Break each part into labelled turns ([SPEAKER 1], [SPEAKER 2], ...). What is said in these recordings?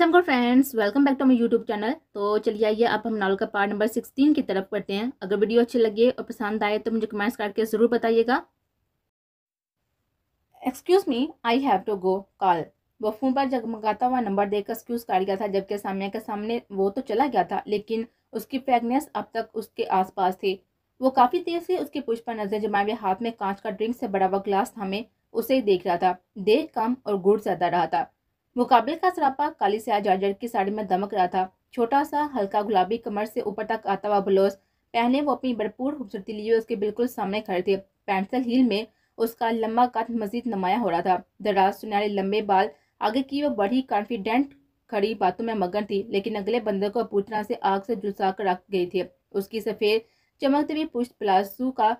[SPEAKER 1] good friends welcome back to my YouTube channel तो चलिए आइए अब हम नावल का पार्ट नंबर 16 की तरफ पढ़ते हैं अगर वीडियो अच्छी लगे और पसंद आए तो मुझे कमेंट्स करके ज़रूर बताइएगा excuse me I have to go call वो फ़ोन पर जगमगाता हुआ नंबर देकर एक्सक्यूज़ कर गया था जबकि सामने के सामने वो तो चला गया था लेकिन उसकी फ्रैगनेस अब तक उसके आस थी वो काफ़ी देर से उसके पुष्प पर नजर जमाए हुए हाथ में कांच का ड्रिंक से बड़ा हुआ ग्लास हमें उसे ही देख रहा था देर कम और गुड़ ज़्यादा रहा था मुकाबले का सरापा काली स्याह जॉर्जेट की साड़ी में दमक रहा था छोटा सा हल्का गुलाबी कमर से ऊपर तक आता हुआ ब्लाउज पहने वो अपनी भरपूर खूबसूरती लिए उसके बिल्कुल सामने खड़े थे पेंसिल हील में उसका लंबा कद मजीद नमाया हो रहा था दराज सुनहरे लंबे बाल आगे की वो बड़ी कॉन्फिडेंट खड़ी बातों में मगन थी लेकिन अगले बंदर को पूछना से आग से जुलसा कर रख गई थी उसकी सफ़ेद चमकते हुए पुष्ट प्लाजू का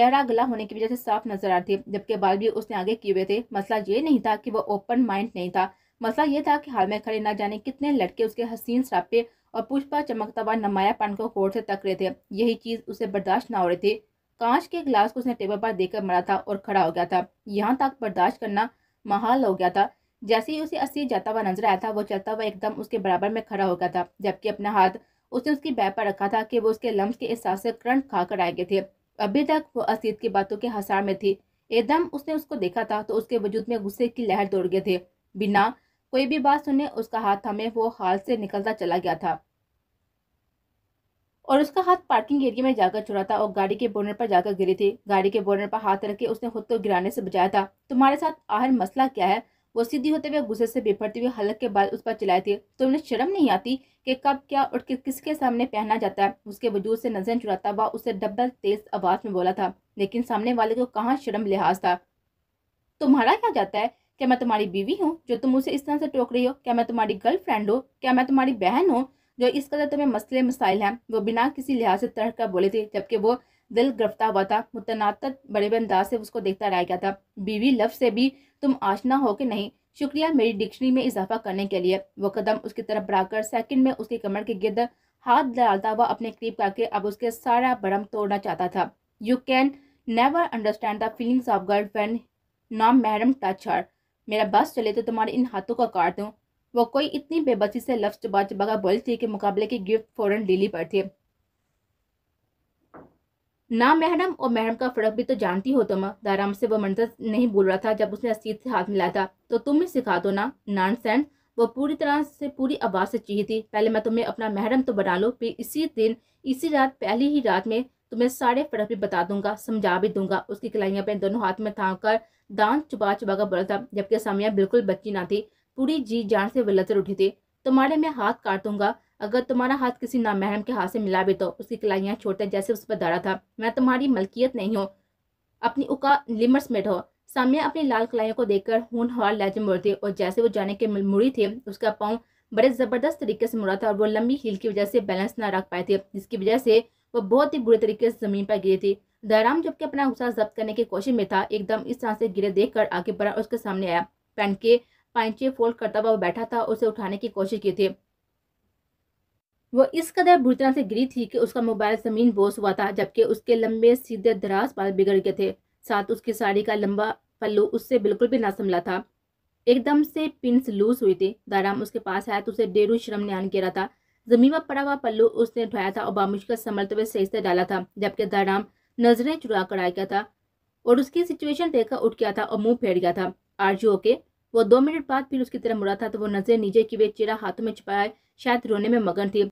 [SPEAKER 1] गहरा गला होने की वजह से साफ नजर आ रही थी जबकि बाल भी उसने आगे किए हुए थे मसला ये नहीं था कि वो ओपन माइंड नहीं था मसला यह था कि हाल में खड़े न जाने कितने लड़के उसके हसीन सरापे और पुष्पा चमकता हुआ नमाया पान को गौर से तक रहे थे यही चीज उसे बर्दाश्त ना हो रही थी कांच के गिलास को उसने टेबल पर देखकर मरा था और खड़ा हो गया था यहाँ तक बर्दाश्त करना महाल हो गया था जैसे ही उसे अस्सी जाता हुआ नजर आया था वो चलता हुआ एकदम उसके बराबर में खड़ा हो गया था जबकि अपना हाथ उसने उसकी बैग पर रखा था कि वो उसके लम्स के एहसास से करंट खा कर आए गए थे अभी तक वो असीत की बातों के हसार में थी एकदम उसने उसको देखा था तो उसके वजूद में गुस्से की लहर दौड़ गए थे बिना कोई भी बात सुने उसका हाथ थमे वो हाल से निकलता चला गया था और उसका हाथ पार्किंग एरिया में जाकर चुरा था और गाड़ी के बोर्नर पर जाकर गिरी थी गाड़ी के बोर्नर पर हाथ रखे उसने खुद को गिराने से बचाया था तुम्हारे साथ आहर मसला क्या है वो सीधी होते हुए गुस्से से बिफरती हुई हलक के बाल उस पर चलाए थे तुमने शर्म नहीं आती कि कब क्या और के किसके सामने पहना जाता है उसके वजूद से नजर चुराता हुआ उसे डबल तेज आवाज में बोला था लेकिन सामने वाले को कहाँ शर्म लिहाज था तुम्हारा क्या जाता है क्या मैं तुम्हारी बीवी हूँ जो तुम उसे इस तरह से टोक रही हो क्या मैं तुम्हारी गर्लफ्रेंड हो क्या मैं तुम्हारी बहन हूँ जो इस कदर तुम्हें मसले मसाइल हैं वो बिना किसी लिहाज से तरह का बोले थे जबकि वो दिल गिरफ्ता हुआ था मुतनात बड़े बंदाज से उसको देखता रह गया था बीवी लफ्ज से भी तुम आशना हो कि नहीं शुक्रिया मेरी डिक्शनरी में इजाफा करने के लिए वो कदम उसकी तरफ बढ़ाकर सेकंड में उसके कमर के गिरद हाथ डालता हुआ अपने करीब करके अब उसके सारा भरम तोड़ना चाहता था you can never understand the feelings of girl friend नॉम मैडम टच हर मेरा बस चले तो तुम्हारे इन हाथों का काट दूँ वो कोई इतनी बेबसी से लफ्ज चबा चबा बोली थी कि मुकाबले की गिफ्ट फौरन डीली पर थे ना मैडम और मैडम का फर्क भी तो जानती हो तुम दाराम से वो मंजर नहीं बोल रहा था जब उसने असीद से हाथ मिलाया था तो तुम ही सिखा दो ना नान सैन वो पूरी तरह से पूरी आवाज़ से चीही थी पहले मैं तुम्हें अपना मैडम तो बना लो फिर इसी दिन इसी रात पहली ही रात में तुम्हें तो सारे फर्क भी बता दूंगा समझा भी दूंगा उसकी कलाइया अपने दोनों हाथ में थाम कर दांत चुबा चुबा कर बोला था जबकि सामिया बिल्कुल बच्ची ना थी पूरी जी जान से वलतर उठी थी तुम्हारे मैं हाथ काट दूंगा अगर तुम्हारा हाथ किसी नामहरम के हाथ से मिला भी तो उसकी कलाइया छोड़ते जैसे उस पर दाड़ा था मैं तुम्हारी मलकियत नहीं हूँ अपनी उका लिमर्स मेट हो सामिया अपनी लाल कलाइयों को देखकर हार लहजे मुड़ती और जैसे वो जाने के मुड़ी थी उसका पाँव बड़े ज़बरदस्त तरीके से मुड़ा था और वो लंबी हील की वजह से बैलेंस ना रख पाए थे जिसकी वजह से वह बहुत ही बुरे तरीके से जमीन पर गिरी थी दयाराम जबकि अपना गुस्सा जब्त करने की कोशिश में था एकदम इस तरह से गिरे देख कर आगे बढ़ा उसके सामने आया पैंट के पैंचे फोल्ड करता हुआ बैठा था उसे उठाने की कोशिश की थी वह इस कदर बुरी तरह से गिरी थी कि उसका मोबाइल जमीन बोस हुआ था जबकि उसके लंबे सीधे दराज बाल बिगड़ गए थे साथ उसकी साड़ी का लंबा पल्लू उससे बिल्कुल भी ना संभला था एकदम से पिंस लूज हुई थी दाराम उसके पास आया तो उसे डेरू शर्म ने आन गिरा था जमीन पर पड़ा हुआ पल्लू उसने उठाया था और बामुश का समर्थ तो हुए सही से डाला था जबकि दाराम नजरें चुरा कर आ गया था और उसकी सिचुएशन देखकर उठ गया था और मुंह फेर गया था आरजू होके वो दो मिनट बाद फिर उसकी तरफ मुड़ा था तो वो नजरें नीचे की वे चेहरा हाथों में छुपाया शायद रोने में मगन थी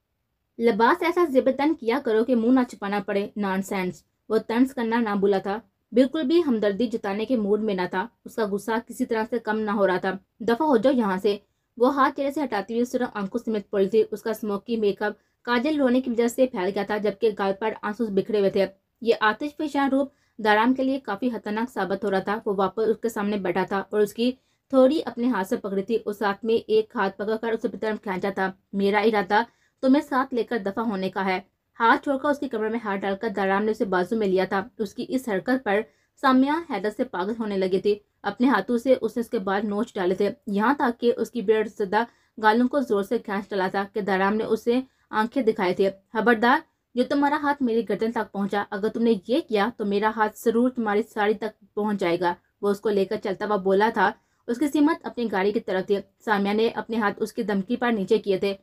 [SPEAKER 1] लिबास ऐसा जिबन किया करो कि मुंह ना छुपाना पड़े नॉनसेंस वो तंस करना ना बोला था बिल्कुल भी हमदर्दी जताने के मूड में ना था उसका गुस्सा किसी तरह से कम ना हो रहा था दफा हो जाओ यहाँ से वो हाथ चेहरे से हटाती हुई सुरंग आंखों समेत पड़ी थी उसका स्मोकी मेकअप काजल रोने की वजह से फैल गया था जबकि गाल पर आंसू बिखरे हुए थे ये पेशान रूप दाराम के लिए काफ़ी खतरनाक साबित हो रहा था वो वापस उसके सामने बैठा था और उसकी थोड़ी अपने हाथ से पकड़ी थी उस हाथ में एक हाथ पकड़कर उसे तरफ खेचा था मेरा इरादा तुम्हें साथ लेकर दफा होने का है हाथ छोड़कर उसके कमरे में हाथ डालकर दाराम ने उसे बाजू में लिया था उसकी इस हरकत पर साम्या हैदर से पागल होने लगी थी अपने हाथों से उसने उसके बाल नोच डाले थे यहाँ तक कि उसकी बेड़ सदा गालों को जोर से खेच डाला था कि दराम ने उसे आंखें दिखाई थी खबरदार जो तुम्हारा हाथ मेरी गर्दन तक पहुंचा अगर तुमने ये किया तो मेरा हाथ जरूर तुम्हारी साड़ी तक पहुंच जाएगा वो उसको लेकर चलता हुआ बोला था उसकी सीमत अपनी गाड़ी की तरफ थी सामिया ने अपने हाथ उसकी धमकी पर नीचे किए थे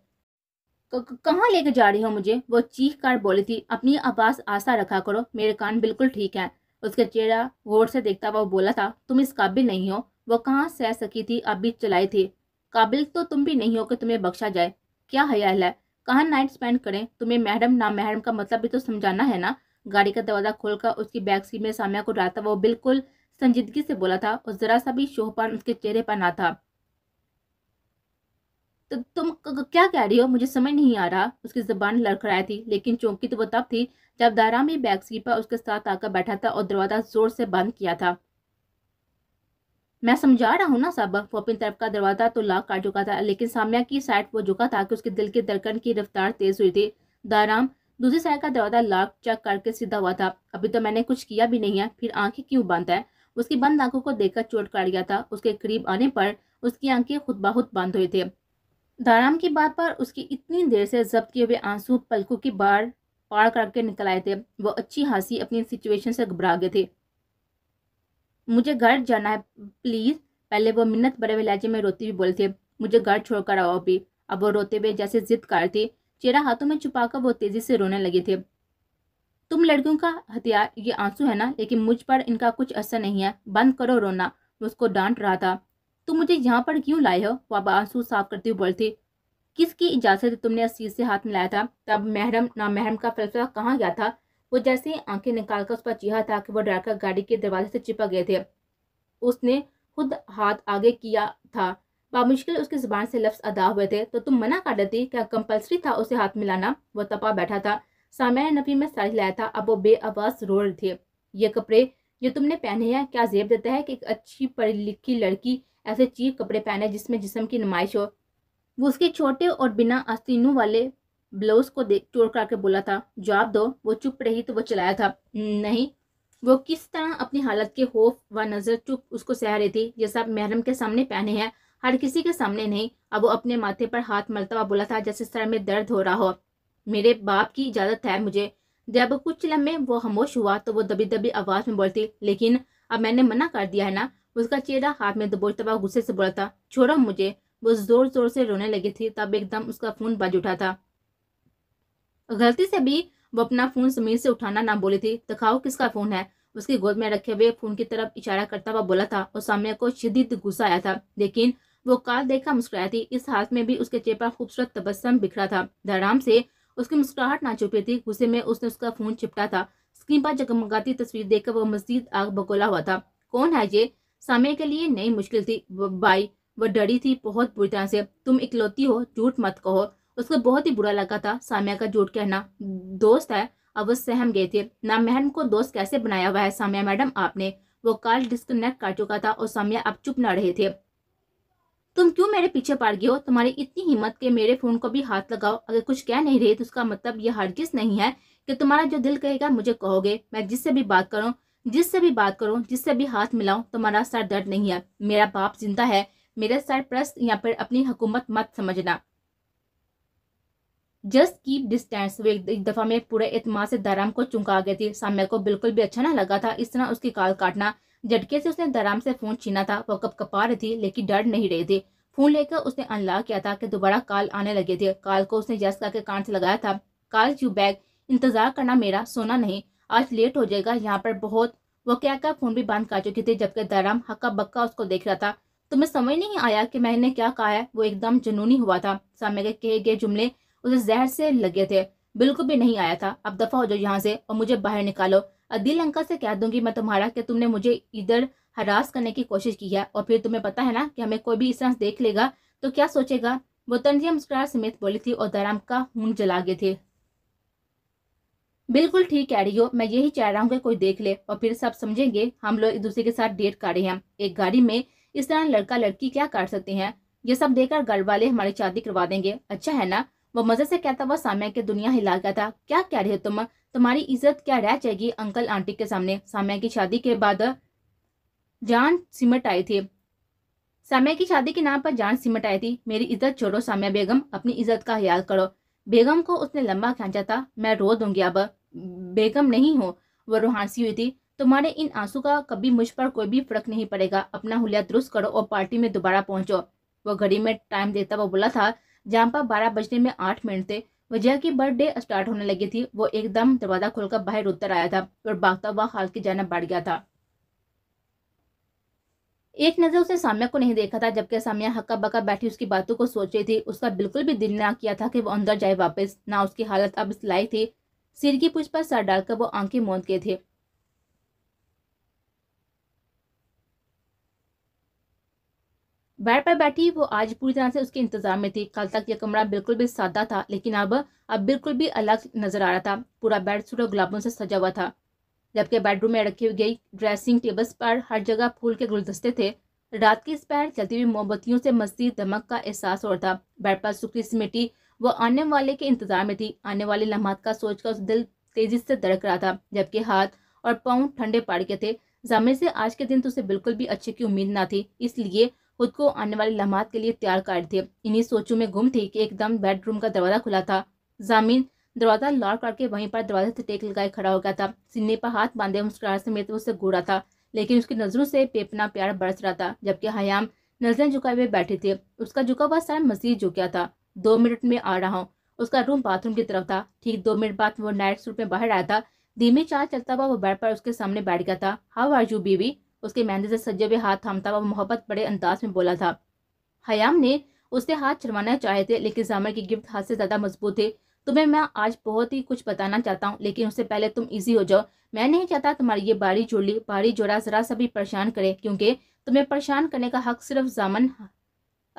[SPEAKER 1] कहाँ लेकर जा रही हो मुझे वो चीख कर बोली थी अपनी आवाज आशा रखा करो मेरे कान बिल्कुल ठीक है उसका चेहरा गौर से देखता हुआ बोला था तुम इस काबिल नहीं हो वह कहाँ सह सकी थी अब भी चलाए थे काबिल तो तुम भी नहीं हो कि तुम्हें बख्शा जाए क्या हयाल है कहाँ नाइट स्पेंड करें तुम्हें मैडम ना मैडम का मतलब भी तो समझाना है ना गाड़ी का दरवाजा खोलकर उसकी बैग सी में सामिया को डालता वो बिल्कुल संजीदगी से बोला था और जरा सा भी शोहपान उसके चेहरे पर ना था तो तुम क्या कह रही हो मुझे समझ नहीं आ रहा उसकी जबान लड़खड़ाई थी लेकिन चौंकी तो वो तब थी जब दारा में बैग स्लीपर उसके साथ आकर बैठा था और दरवाजा जोर से बंद किया था मैं समझा रहा हूँ ना सब वो अपनी तरफ का दरवाज़ा तो लाख काट चुका था लेकिन सामिया की साइड वो झुका था कि उसके दिल की धड़कन की रफ्तार तेज़ हुई थी दाराम दूसरी साइड का दरवाज़ा लाख चेक करके सीधा हुआ था अभी तो मैंने कुछ किया भी नहीं है फिर आंखें क्यों बंद है उसकी बंद आंखों को देखकर चोट काट गया था उसके करीब आने पर उसकी आंखें खुद बहुत बंद हुए थे दाराम की बात पर उसकी इतनी देर से जब्त किए हुए आंसू पलकों की बाढ़ पार करके निकल आए थे वो अच्छी हंसी अपनी सिचुएशन से घबरा गए थे मुझे घर जाना है प्लीज़ पहले वो मिन्नत बड़े लहजे में रोते हुए बोले थे मुझे घर छोड़कर आओ अभी अब वो रोते हुए जैसे जिद कर थे चेहरा हाथों में छुपाकर वो तेजी से रोने लगे थे तुम लड़कियों का हथियार ये आंसू है ना लेकिन मुझ पर इनका कुछ असर नहीं है बंद करो रोना उसको डांट रहा था तुम मुझे यहाँ पर क्यों लाए हो वो आंसू साफ करते हुए बोलते किसकी इजाज़त से तुमने इस से हाथ मिलाया था तब महरम ना महरम का फलसफा कहाँ गया था वो जैसे ही आंखें निकाल कर उस पर चीहा था कि वो डरकर गाड़ी के दरवाजे से चिपक गए थे उसने खुद हाथ आगे किया था बामुश्किल उसकी जबान से लफ्ज़ अदा हुए थे तो तुम मना कर देती क्या कंपल्सरी था उसे हाथ मिलाना वो तपा बैठा था सामया नबी में साड़ी लाया था अब वो बेआवाज रो रहे थे ये कपड़े जो तुमने पहने हैं क्या जेब देता है कि एक अच्छी पढ़ी लिखी लड़की ऐसे चीप कपड़े पहने जिसमें जिसम की नुमाइश हो वो उसके छोटे और बिना आस्तीनों वाले ब्लाउज को देख चोर करके बोला था जवाब दो वो चुप रही तो वो चलाया था नहीं वो किस तरह अपनी हालत के खौफ व नज़र चुप उसको सह रही थी ये सब महरम के सामने पहने हैं हर किसी के सामने नहीं अब वो अपने माथे पर हाथ मलता हुआ बोला था जैसे सर में दर्द हो रहा हो मेरे बाप की इजाज़त है मुझे जब कुछ लम्बे वो खामोश हुआ तो वो दबी दबी आवाज़ में बोलती लेकिन अब मैंने मना कर दिया है ना उसका चेहरा हाथ में दबोचता हुआ गुस्से से बोला था छोड़ो मुझे वो जोर जोर से रोने लगी थी तब एकदम उसका फोन बज उठा था गलती से भी वो अपना फोन समीर से उठाना ना बोली थी दिखाओ किसका फोन है उसकी गोद में रखे हुए फोन की तरफ इशारा करता हुआ बोला था और सामने को शदीद गुस्सा आया था लेकिन वो कार देखा मुस्कुराया थी इस हाथ में भी उसके चेहरे पर खूबसूरत तबस्सम बिखरा था धराम से उसकी मुस्कुराहट ना छुपी थी गुस्से में उसने उसका फोन चिपटा था स्क्रीन पर जगमगाती तस्वीर देखकर वो मस्जिद आग बकोला हुआ था कौन है ये समय के लिए नई मुश्किल थी बाई वह डरी थी बहुत बुरी तरह से तुम इकलौती हो झूठ मत कहो उसको बहुत ही बुरा लगा था साम्या का झूठ कहना दोस्त है अब वो सहम गए थे ना महन को दोस्त कैसे बनाया हुआ है साम्या मैडम आपने वो कॉल डिस्कनेक्ट कर चुका था और साम्या अब चुप न रहे थे तुम क्यों मेरे पीछे पड़ गए हो तुम्हारी इतनी हिम्मत के मेरे फोन को भी हाथ लगाओ अगर कुछ कह नहीं रहे तो उसका मतलब यह हरगिज नहीं है कि तुम्हारा जो दिल कहेगा मुझे कहोगे मैं जिससे भी बात करूँ जिससे भी बात करूँ जिससे भी हाथ मिलाऊं तुम्हारा सर दर्द नहीं है मेरा बाप जिंदा है मेरा सरप्रस्त या फिर अपनी हुकूमत मत समझना जस्ट कीप डिस्टेंस वो एक दफ़ा में पूरे एतमाद से दराम को चुंका गई थी साम्या को बिल्कुल भी अच्छा ना लगा था इस तरह उसकी काल काटना झटके से उसने दराम से फ़ोन छीना था वो कप कपा रही थी लेकिन डर नहीं रही थी फ़ोन लेकर उसने अनलॉक किया था कि दोबारा कॉल आने लगे थे कॉल को उसने जस करके कान से लगाया था कॉल यू बैग इंतज़ार करना मेरा सोना नहीं आज लेट हो जाएगा यहाँ पर बहुत वो क्या क्या फ़ोन भी बंद कर चुकी थी जबकि दराम हक्का बक्का उसको देख रहा था तुम्हें समझ नहीं आया कि मैंने क्या कहा है वो एकदम जुनूनी हुआ था सामने के कहे गए जुमले उसे जहर से लगे थे बिल्कुल भी नहीं आया था अब दफा हो जाओ यहाँ से और मुझे बाहर निकालो अदिल अंका से कह दूंगी मैं तुम्हारा कि तुमने मुझे इधर हरास करने की कोशिश की है और फिर तुम्हें पता है ना कि हमें कोई भी इस तरह देख लेगा तो क्या सोचेगा वो तंजिया मुस्कुरा समेत बोली थी और दराम का खून जला गए थे बिल्कुल ठीक कह रही हो मैं यही चाह रहा हूँ कि कोई देख ले और फिर सब समझेंगे हम लोग एक दूसरे के साथ डेट कर रहे हैं एक गाड़ी में इस तरह लड़का लड़की क्या कर सकते हैं ये सब देखकर घर वाले हमारी शादी करवा देंगे अच्छा है ना वो मजे से कहता हुआ साम्या के दुनिया हिला गया था क्या कह रहे हो तुम तुम्हारी इज्जत क्या रह जाएगी अंकल आंटी के सामने साम्या की शादी के बाद जान सिमट आई थी साम्या की शादी के नाम पर जान सिमट आई थी मेरी इज्जत छोड़ो साम्या बेगम अपनी इज्जत का ख्याल करो बेगम को उसने लंबा खींचा था मैं रो दूंगी अब बेगम नहीं हो वो रोहानसी हुई थी तुम्हारे इन आंसू का कभी मुझ पर कोई भी फर्क नहीं पड़ेगा अपना हुलिया दुरुस्त करो और पार्टी में दोबारा पहुंचो वो घड़ी में टाइम देता वो बोला था जहाँ पर बारह बजने में आठ मिनट थे वजह की बर्थडे स्टार्ट होने लगी थी वो एकदम दरवाजा खोलकर बाहर उतर आया था और भागता हुआ हाल की जाना बढ़ गया था एक नजर उसने साम्या को नहीं देखा था जबकि साम्या हक्का बक्का बैठी उसकी बातों को सोच रही थी उसका बिल्कुल भी दिल ना किया था कि वो अंदर जाए वापस ना उसकी हालत अब इस थी सिर की पूछ पर सर डालकर वो आंखें मोद गए थे बेड पर बैठी वो आज पूरी तरह से उसके इंतजार में थी कल तक यह कमरा बिल्कुल भी सादा था लेकिन अब अब बिल्कुल भी अलग नजर आ रहा था पूरा बेड और गुलाबों से सजा हुआ था जबकि बेडरूम में रखी गई ड्रेसिंग टेबल्स पर हर जगह फूल के गुलदस्ते थे रात की इस पैर चलती हुई मोमबत्तियों से मस्ती दमक का एहसास हो रहा था बेड पर सुखी सिमेटी वो आने वाले के इंतजार में थी आने वाले लम्हात का सोचकर उस दिल तेजी से धड़क रहा था जबकि हाथ और पाँव ठंडे पड़ गए थे जामिर से आज के दिन तो उसे बिल्कुल भी अच्छे की उम्मीद ना थी इसलिए खुद को आने वाले लम्हात के लिए तैयार कर थे इन्हीं सोचों में गुम थी कि एकदम बेडरूम का दरवाज़ा खुला था जामिन दरवाज़ा लॉक करके वहीं पर दरवाजे से टेक लगाए खड़ा हो गया था सीने पर हाथ बांधे मुस्कुरा समेत उससे घूरा था लेकिन उसकी नज़रों से पेपना प्यार बरस रहा था जबकि हयाम नजरें झुकाए हुए बैठे थे उसका झुका हुआ सर मजीद झुक गया था दो मिनट में आ रहा हूँ उसका रूम बाथरूम की तरफ था ठीक दो मिनट बाद वो नाइट सूट में बाहर आया था धीमे चार चलता हुआ वो बेड पर उसके सामने बैठ गया था हाउ आर यू बीवी उसके मेहंदे से सजे हुए हाथ थामता हुआ मोहब्बत बड़े अंदाज में बोला था हयाम ने उसके हाथ छुड़वाना चाहे थे लेकिन जामर की गिफ्ट हाथ से ज़्यादा मजबूत थे तुम्हें मैं आज बहुत ही कुछ बताना चाहता हूँ लेकिन उससे पहले तुम इजी हो जाओ मैं नहीं चाहता तुम्हारी ये बारी जोड़ी बारी जोड़ा ज़रा सा भी परेशान करे क्योंकि तुम्हें परेशान करने का हक सिर्फ जामन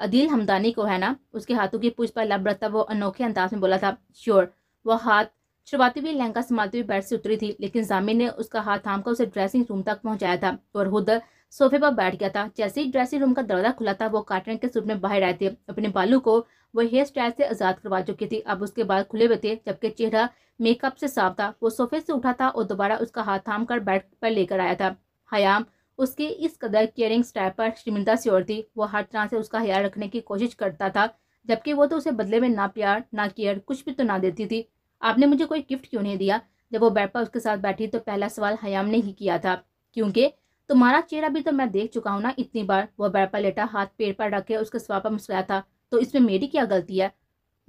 [SPEAKER 1] अदील हमदानी को है ना उसके हाथों की पूछ पर लब रखता वो अनोखे अंदाज में बोला था श्योर वह हाथ शुरुआती भी लहंगा संभालते हुए बेड से उतरी थी लेकिन जामिन ने उसका हाथ थामकर उसे ड्रेसिंग रूम तक पहुंचाया था और खुद सोफे पर बैठ गया था जैसे ही ड्रेसिंग रूम का दरवाजा खुला था वो काटन के सूट में बाहर आए थे अपने बालू को वो हेयर स्टाइल से आज़ाद करवा चुकी थी अब उसके बाल खुले हुए थे जबकि चेहरा मेकअप से साफ था वो सोफे से उठा था और दोबारा उसका हाथ थाम कर बेड पर लेकर आया था हयाम उसके इस कदर केयरिंग स्टाइल पर शर्मिंदा से और थी वो हर तरह से उसका हया रखने की कोशिश करता था जबकि वो तो उसे बदले में ना प्यार ना केयर कुछ भी तो ना देती थी आपने मुझे कोई गिफ्ट क्यों नहीं दिया जब वो बैठ पर उसके साथ बैठी तो पहला सवाल हयाम ने ही किया था क्योंकि तुम्हारा चेहरा भी तो मैं देख चुका हूँ ना इतनी बार वह बैठ पर लेटा हाथ पेड़ पर रखे उसके सवाल पर मुस्कुराया था तो इसमें मेरी क्या गलती है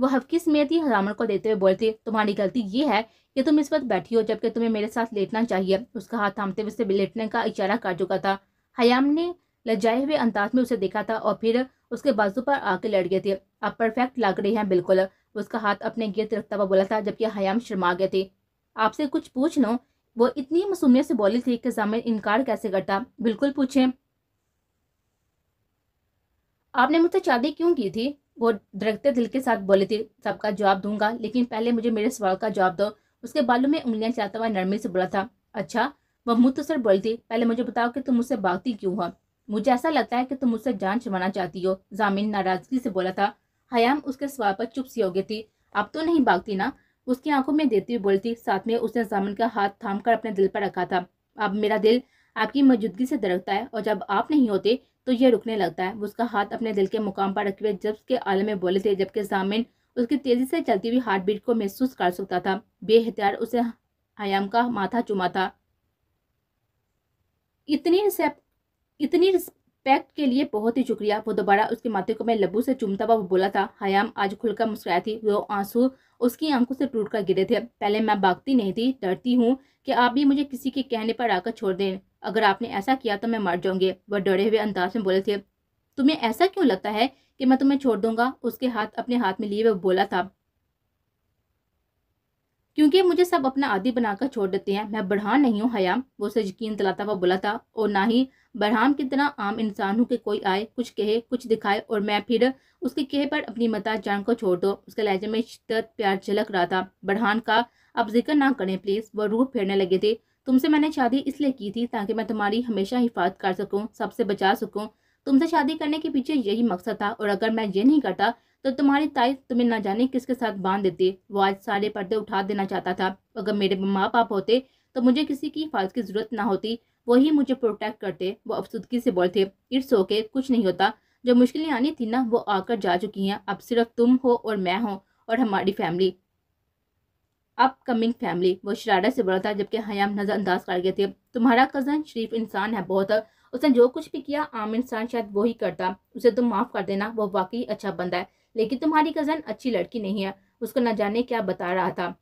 [SPEAKER 1] वह हफकी समेत ही हरामण को देते हुए बोलती तुम्हारी गलती ये है कि तुम इस वक्त बैठी हो जबकि तुम्हें मेरे साथ लेटना चाहिए उसका हाथ थामते हुए उससे लेटने का इशारा कर चुका था हयाम ने लजाए हुए अंदाज में उसे देखा था और फिर उसके बाजू पर आके लड़ गए थे अब परफेक्ट लग रही हैं बिल्कुल उसका हाथ अपने गिरत रखता हुआ बोला था जबकि हयाम शर्मा गए थे आपसे कुछ पूछ लो वो इतनी मसूमियत से बोली थी कि जामिर इनकार कैसे करता बिल्कुल पूछे आपने मुझसे शादी क्यों की थी वो दरखते दिल के साथ बोली थी सबका जवाब दूंगा लेकिन पहले मुझे मेरे सवाल का जवाब दो उसके बालों में उंगलियां चलाता हुआ नरमी से बोला था अच्छा वह मुतसर बोली थी पहले मुझे बताओ कि तुम मुझसे भागती क्यों हो मुझे ऐसा लगता है कि तुम मुझसे जान छुड़वाना चाहती हो जामिन नाराजगी से बोला था हयाम उसके सवाल पर चुप सी हो गई थी अब तो नहीं भागती ना उसकी आंखों में देती हुई बोलती साथ में उसने जामिन का हाथ थाम कर अपने दिल पर रखा था अब मेरा दिल आपकी मौजूदगी से दरकता है और जब आप नहीं होते तो यह रुकने लगता है उसका हाथ अपने दिल के मुकाम पर रखे हुए जब उसके आलम में बोले थे जबकि जामिन उसकी तेजी से चलती हुई हार्ट बीट को महसूस कर सकता था बेहतियार उसे हयाम का माथा चुमा था इतनी रिसेप इतनी रिस... पैक्ट के लिए बहुत ही शुक्रिया वो दोबारा उसके माथे को मैं लबू से चुमता हुआ बोला था हयाम आज खुलकर मुस्कुराई थी वो आंसू उसकी आंखों से टूट कर गिरे थे पहले मैं भागती नहीं थी डरती हूँ कि आप भी मुझे किसी के कहने पर आकर छोड़ दें अगर आपने ऐसा किया तो मैं मर जाऊंगे वह डरे हुए अंदाज में बोले थे तुम्हें ऐसा क्यों लगता है कि मैं तुम्हें छोड़ दूंगा उसके हाथ अपने हाथ में लिए वह बोला था क्योंकि मुझे सब अपना आदि बनाकर छोड़ देते हैं मैं बढ़ा नहीं हूँ हयाम वो उसे यकीन दिलाता हुआ बोला था और ना ही बरहाम की तरह आम इंसान हूँ कि कोई आए कुछ कहे कुछ दिखाए और मैं फिर उसके कहे पर अपनी मता जान को छोड़ दो उसके लहजे में शिद्दत प्यार झलक रहा था बरहान का अब जिक्र ना करें प्लीज़ वह रूह फेरने लगे थे तुमसे मैंने शादी इसलिए की थी ताकि मैं तुम्हारी हमेशा हिफाजत कर सकूँ सबसे बचा सकूँ तुमसे शादी करने के पीछे यही मकसद था और अगर मैं ये नहीं करता तो तुम्हारी ताई तुम्हें ना जाने किसके साथ बांध देती वो आज सारे पर्दे उठा देना चाहता था अगर मेरे माँ बाप होते तो मुझे किसी की हिफाजत की जरूरत ना होती वही मुझे प्रोटेक्ट करते वो अफसुदगी से बोलते इट्स ओके कुछ नहीं होता जो मुश्किलें आनी थी ना वो आकर जा चुकी हैं अब सिर्फ तुम हो और मैं हूँ और हमारी फैमिली अपकमिंग फैमिली वो शरारत से बड़ा था जबकि हयाम नज़रअंदाज कर गए थे तुम्हारा कज़न शरीफ इंसान है बहुत उसने जो कुछ भी किया आम इंसान शायद वही करता उसे तुम माफ़ कर देना वो वाकई अच्छा बंदा है लेकिन तुम्हारी कज़न अच्छी लड़की नहीं है उसको न जाने क्या बता रहा था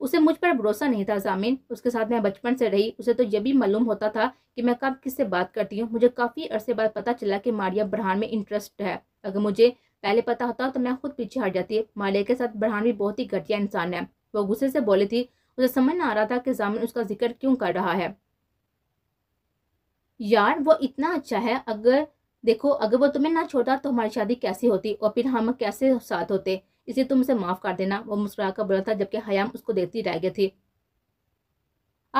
[SPEAKER 1] उसे मुझ पर भरोसा नहीं था जामिन उसके साथ मैं बचपन से रही उसे तो यह भी मालूम होता था कि मैं कब किससे बात करती हूँ मुझे काफ़ी अरसे बाद पता चला कि मारिया बुरहान में इंटरेस्ट है अगर मुझे पहले पता होता तो मैं खुद पीछे हट जाती मारिया के साथ बुरहान भी बहुत ही घटिया इंसान है वो गुस्से से बोली थी उसे समझ ना आ रहा था कि जामिन उसका जिक्र क्यों कर रहा है यार वो इतना अच्छा है अगर देखो अगर वो तुम्हें ना छोड़ता तो हमारी शादी कैसी होती और फिर हम कैसे साथ होते इसे तुम उसे माफ़ कर देना वो मुस्कुरा कर बोला था जबकि हयाम उसको देखती रह गए थे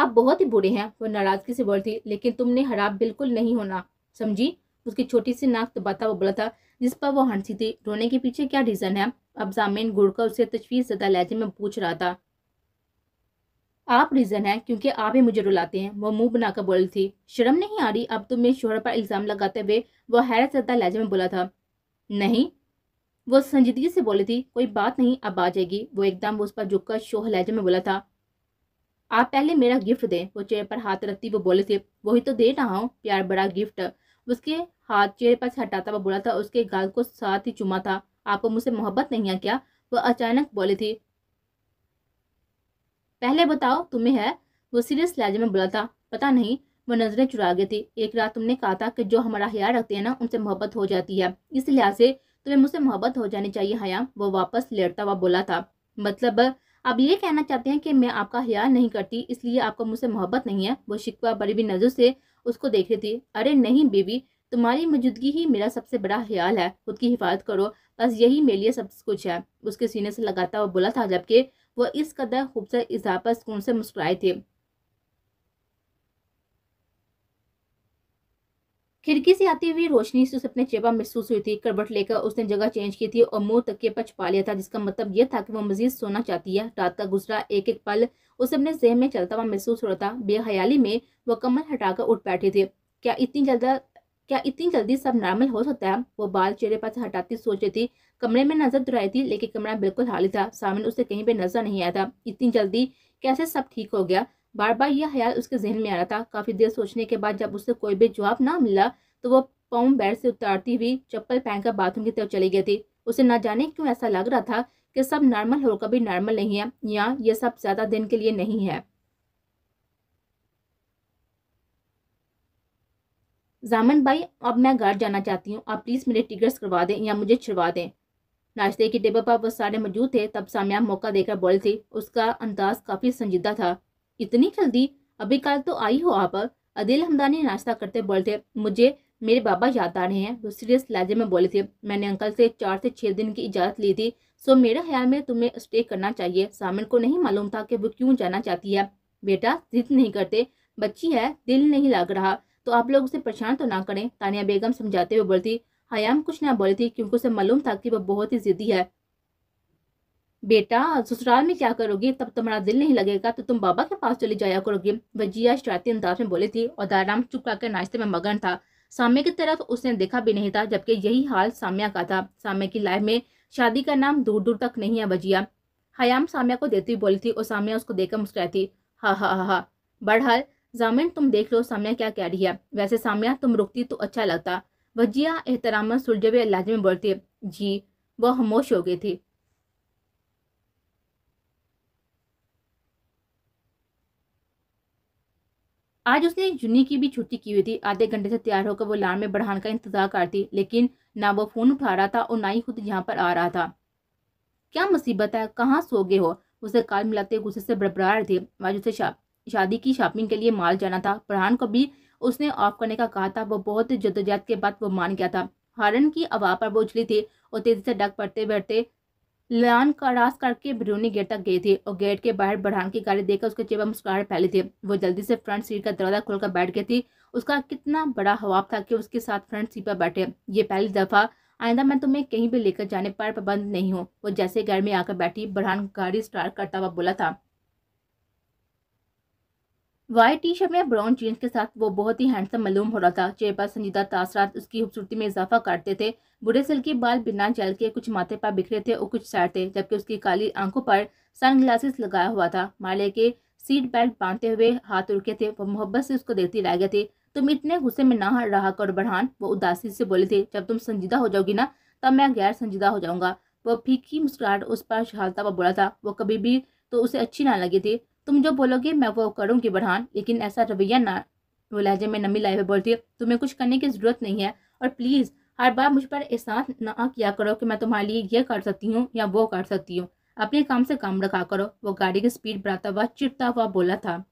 [SPEAKER 1] आप बहुत ही बुरे हैं वो नाराज़गी से बोल थी लेकिन तुमने हराब बिल्कुल नहीं होना समझी उसकी छोटी सी नाक दबाता वो बोला था जिस पर वो हंसी थी रोने के पीछे क्या रीज़न है अब जामिन गुड़कर उसे तशवीश ज़दा लहजे में पूछ रहा था आप रीज़न है क्योंकि आप ही मुझे रुलाते हैं वो मुंह बनाकर बोल थी शर्म नहीं आ रही अब तुम्हें तो शोहर पर इल्ज़ाम लगाते हुए वह हैरत ज़दा लहजे में बोला था नहीं वो संजीदगी से बोली थी कोई बात नहीं अब आ जाएगी वो एकदम उस पर झुककर शोह लहजे में बोला था आप पहले मेरा गिफ्ट दें वो चेहरे पर हाथ रखती वो बोले थे वही तो दे रहा हूँ प्यार बड़ा गिफ्ट उसके हाथ चेहरे पर हटाता वो बोला था उसके गाल को साथ ही चुमा था आपको मुझसे मोहब्बत नहीं है क्या वह अचानक बोली थी पहले बताओ तुम्हें है वो सीरियस लहजे में बोला था पता नहीं वो नजरें चुरा गई थी एक रात तुमने कहा था कि जो हमारा ख्याल रखते हैं ना उनसे मोहब्बत हो जाती है इस लिहाज से तुम्हें तो मुझसे मोहब्बत हो जानी चाहिए हया वो वापस लेटता हुआ बोला था मतलब आप ये कहना चाहते हैं कि मैं आपका हया नहीं करती इसलिए आपको मुझसे मोहब्बत नहीं है वो शिकवा बड़ी भी नज़र से उसको देख रही थी अरे नहीं बेबी तुम्हारी मौजूदगी ही मेरा सबसे बड़ा ख्याल है खुद की हिफाजत करो बस यही मेरे लिए सब कुछ है उसके सीने से लगाता हुआ बोला था जबकि वह इस कदर खूबसूरत इजाफा सुकून से मुस्कुराए थे खिड़की से आती हुई रोशनी से उसे अपने चेपा महसूस हुई थी करबट लेकर उसने जगह चेंज की थी और मुंह तक के पर छुपा लिया था जिसका मतलब यह था कि वो मजीद सोना चाहती है रात का गुजरा एक एक पल उसे अपने जहन में चलता हुआ महसूस हो रहा था बेहयाली में वो कमल हटाकर उठ बैठे थे क्या इतनी जल्दा क्या इतनी जल्दी सब नॉर्मल हो सकता है वो बाल चेहरे पर हटाती सोच रही थी कमरे में नजर दुराई तो थी लेकिन कमरा बिल्कुल खाली था सामने उसे कहीं पर नजर नहीं आया था इतनी जल्दी कैसे सब ठीक हो गया बार बार यह ख्याल उसके जहन में आ रहा था काफ़ी देर सोचने के बाद जब उससे कोई भी जवाब ना मिला तो वह पाउ बेड से उतारती हुई चप्पल पहनकर बाथरूम की तरफ चली गई थी उसे न जाने क्यों ऐसा लग रहा था कि सब नॉर्मल हो कभी नॉर्मल नहीं है या ये सब ज़्यादा दिन के लिए नहीं है जामन भाई अब मैं घर जाना चाहती हूँ आप प्लीज़ मेरे टिकट्स करवा दें या मुझे छिड़वा दें नाश्ते की टेबल पर वह सारे मौजूद थे तब सामया मौका देकर बोल थी उसका अंदाज काफ़ी संजीदा था इतनी जल्दी अभी कल तो आई हो आप अदिल हमदानी नाश्ता करते बोले थे मुझे मेरे बाबा याद आ रहे हैं वो सीरियस लहजे में बोले थे मैंने अंकल से चार से छः दिन की इजाज़त ली थी सो मेरे ख्याल में तुम्हें स्टे करना चाहिए सामिर को नहीं मालूम था कि वो क्यों जाना चाहती है बेटा जिद नहीं करते बच्ची है दिल नहीं लग रहा तो आप लोग उसे परेशान तो ना करें तानिया बेगम समझाते हुए बोलती हयाम हाँ कुछ ना बोली थी क्योंकि उसे मालूम था कि वह बहुत ही ज़िद्दी है बेटा ससुराल में क्या करोगी तब तुम्हारा दिल नहीं लगेगा तो तुम बाबा के पास चले जाया करोगी वजिया शरारती अंदाज में बोली थी और दाराम चुपकाकर नाश्ते में मगन था साम्य की तरफ उसने देखा भी नहीं था जबकि यही हाल साम्या का था साम्या की लाइफ में शादी का नाम दूर दूर तक नहीं है वजिया हयाम साम्या को देती हुई बोली थी और साम्या उसको देखकर मुस्कुराई थी हा हा हा हा बड़हाल जामिन तुम देख लो साम्या क्या कह रही है वैसे साम्या तुम रुकती तो अच्छा लगता वजिया एहतराम सुलझे हुए लहजे में बोलती जी वह खामोश हो गई थी आज उसने जुन्नी की भी छुट्टी की हुई थी आधे घंटे से तैयार होकर वो लाल में बढ़ान का इंतजार करती लेकिन ना वो फोन उठा रहा था और ना ही खुद यहाँ पर आ रहा था क्या मुसीबत है कहाँ सो गए हो उसे काल मिलाते गुस्से से बड़बड़ा रहे थे आज उसे शा, शादी की शॉपिंग के लिए माल जाना था बढ़ान को भी उसने ऑफ करने का कहा था वो बहुत जद्दोजहद के बाद वो मान गया था हारन की आवा पर वो उछली थी और तेजी से डक पड़ते बैठते लॉन क्रॉस करके बिरूनी गेट तक गई थी और गेट के बाहर बढ़ान की गाड़ी देखकर उसके चेहरे मुस्कुराहट फैली थी वो जल्दी से फ्रंट सीट का दरवाजा खोलकर बैठ गई थी उसका कितना बड़ा हवाब था कि उसके साथ फ्रंट सीट पर बैठे ये पहली दफ़ा आइंदा मैं तुम्हें कहीं भी लेकर जाने पर पाबंद नहीं हूँ वो जैसे घर में आकर बैठी बढ़ान गाड़ी स्टार्ट करता हुआ बोला था वाइट टी शर्ट में ब्राउन जीन्स के साथ वो बहुत ही हैंडसम मालूम हो रहा था चेहरे पर संजीदा तासरात उसकी खूबसूरती में इजाफा करते थे बुरे सिल के बाल बिना जल के कुछ माथे पर बिखरे थे और कुछ सैर थे जबकि उसकी काली आंखों पर सन ग्लासेस लगाया हुआ था माले के सीट बेल्ट बांधते हुए हाथ रुके थे वो मोहब्बत से उसको देखती रह गए थे तुम इतने गुस्से में ना रहा कर बढ़ान वो उदासी से बोले थे जब तुम संजीदा हो जाओगी ना तब मैं गैर संजीदा हो जाऊंगा वो फीकी मुस्कुराहट उस पर शहालता पर बोला था वो कभी भी तो उसे अच्छी ना लगी थी तुम जो बोलोगे मैं वो करूँगी बढ़ान लेकिन ऐसा रवैया ना वो लहजे में नमी लाए हुए बोलती है तुम्हें कुछ करने की ज़रूरत नहीं है और प्लीज़ हर बार मुझ पर एहसास ना किया करो कि मैं तुम्हारे लिए यह कर सकती हूँ या वो कर सकती हूँ अपने काम से काम रखा करो वो गाड़ी की स्पीड बढ़ाता हुआ चिड़ता हुआ बोला था